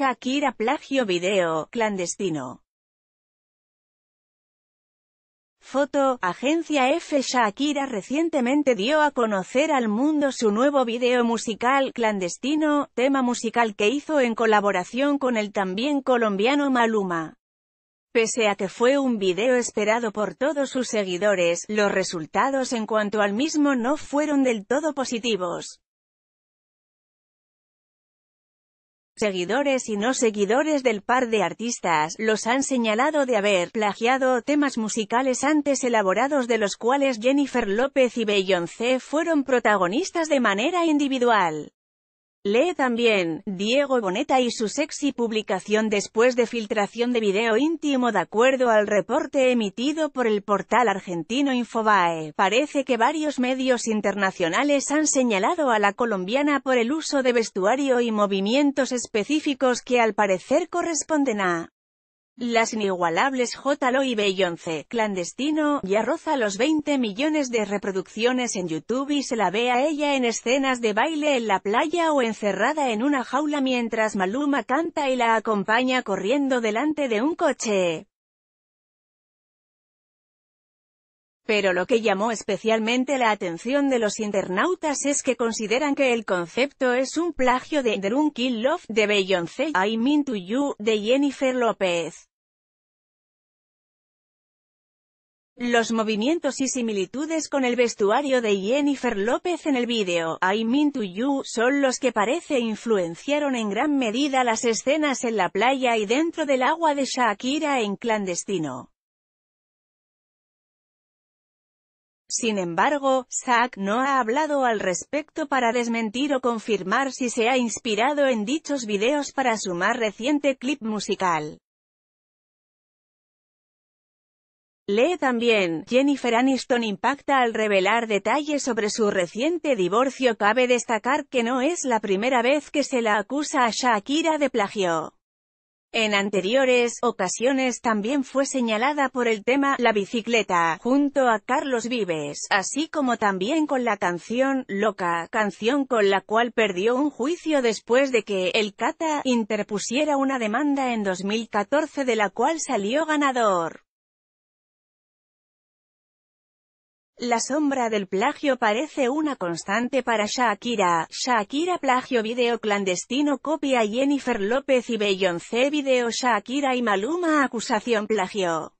Shakira plagio video clandestino. Foto, agencia F. Shakira recientemente dio a conocer al mundo su nuevo video musical clandestino, tema musical que hizo en colaboración con el también colombiano Maluma. Pese a que fue un video esperado por todos sus seguidores, los resultados en cuanto al mismo no fueron del todo positivos. Seguidores y no seguidores del par de artistas, los han señalado de haber plagiado temas musicales antes elaborados de los cuales Jennifer López y Beyoncé fueron protagonistas de manera individual. Lee también, Diego Boneta y su sexy publicación después de filtración de video íntimo de acuerdo al reporte emitido por el portal argentino Infobae. Parece que varios medios internacionales han señalado a la colombiana por el uso de vestuario y movimientos específicos que al parecer corresponden a las inigualables J. y Beyoncé, Clandestino, ya roza los 20 millones de reproducciones en YouTube y se la ve a ella en escenas de baile en la playa o encerrada en una jaula mientras Maluma canta y la acompaña corriendo delante de un coche. pero lo que llamó especialmente la atención de los internautas es que consideran que el concepto es un plagio de The Kill Love de Beyoncé, I Mean To You, de Jennifer López. Los movimientos y similitudes con el vestuario de Jennifer López en el vídeo I Mean To You son los que parece influenciaron en gran medida las escenas en la playa y dentro del agua de Shakira en clandestino. Sin embargo, Zack no ha hablado al respecto para desmentir o confirmar si se ha inspirado en dichos videos para su más reciente clip musical. Lee también, Jennifer Aniston impacta al revelar detalles sobre su reciente divorcio. Cabe destacar que no es la primera vez que se la acusa a Shakira de plagio. En anteriores ocasiones también fue señalada por el tema La bicicleta, junto a Carlos Vives, así como también con la canción Loca, canción con la cual perdió un juicio después de que el Cata interpusiera una demanda en 2014 de la cual salió ganador. La sombra del plagio parece una constante para Shakira. Shakira plagio video clandestino copia Jennifer López y Beyoncé video Shakira y Maluma acusación plagio.